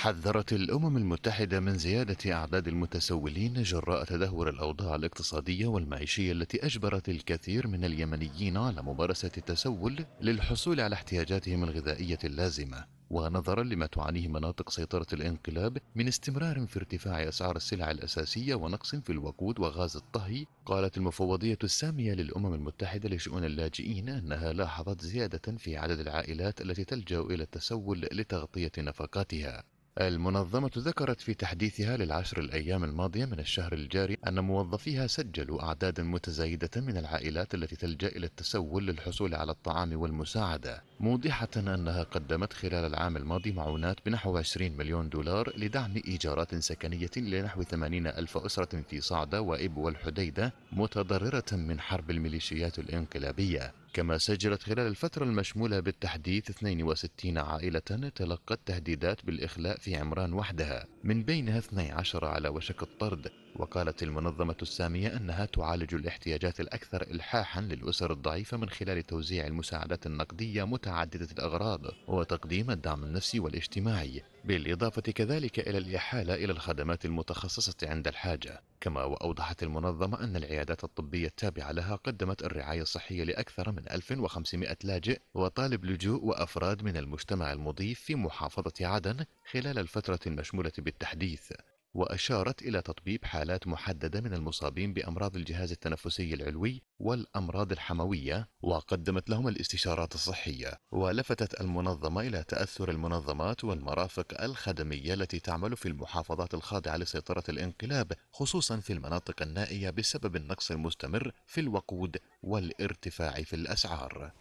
حذرت الأمم المتحدة من زيادة أعداد المتسولين جراء تدهور الأوضاع الاقتصادية والمعيشية التي أجبرت الكثير من اليمنيين على ممارسة التسول للحصول على احتياجاتهم الغذائية اللازمة ونظرا لما تعانيه مناطق سيطرة الانقلاب من استمرار في ارتفاع أسعار السلع الأساسية ونقص في الوقود وغاز الطهي قالت المفوضية السامية للأمم المتحدة لشؤون اللاجئين أنها لاحظت زيادة في عدد العائلات التي تلجأ إلى التسول لتغطية نفقاتها المنظمة ذكرت في تحديثها للعشر الأيام الماضية من الشهر الجاري أن موظفيها سجلوا أعدادا متزايدة من العائلات التي تلجأ إلى التسول للحصول على الطعام والمساعدة موضحة أنها قدمت خلال العام الماضي معونات بنحو 20 مليون دولار لدعم إيجارات سكنية لنحو 80 ألف أسرة في صعدة وإب والحديدة متضررة من حرب الميليشيات الانقلابية كما سجلت خلال الفترة المشمولة بالتحديث 62 عائلة تلقت تهديدات بالإخلاء في عمران وحدها من بينها 12 على وشك الطرد وقالت المنظمة السامية أنها تعالج الاحتياجات الأكثر إلحاحا للأسر الضعيفة من خلال توزيع المساعدات النقدية متعددة الأغراض وتقديم الدعم النفسي والاجتماعي بالإضافة كذلك إلى الإحالة إلى الخدمات المتخصصة عند الحاجة كما وأوضحت المنظمة أن العيادات الطبية التابعة لها قدمت الرعاية الصحية لأكثر من 1500 لاجئ وطالب لجوء وأفراد من المجتمع المضيف في محافظة عدن خلال الفترة المشمولة بالتحديث وأشارت إلى تطبيب حالات محددة من المصابين بأمراض الجهاز التنفسي العلوي والأمراض الحموية وقدمت لهم الاستشارات الصحية ولفتت المنظمة إلى تأثر المنظمات والمرافق الخدمية التي تعمل في المحافظات الخاضعة لسيطرة الانقلاب خصوصا في المناطق النائية بسبب النقص المستمر في الوقود والارتفاع في الأسعار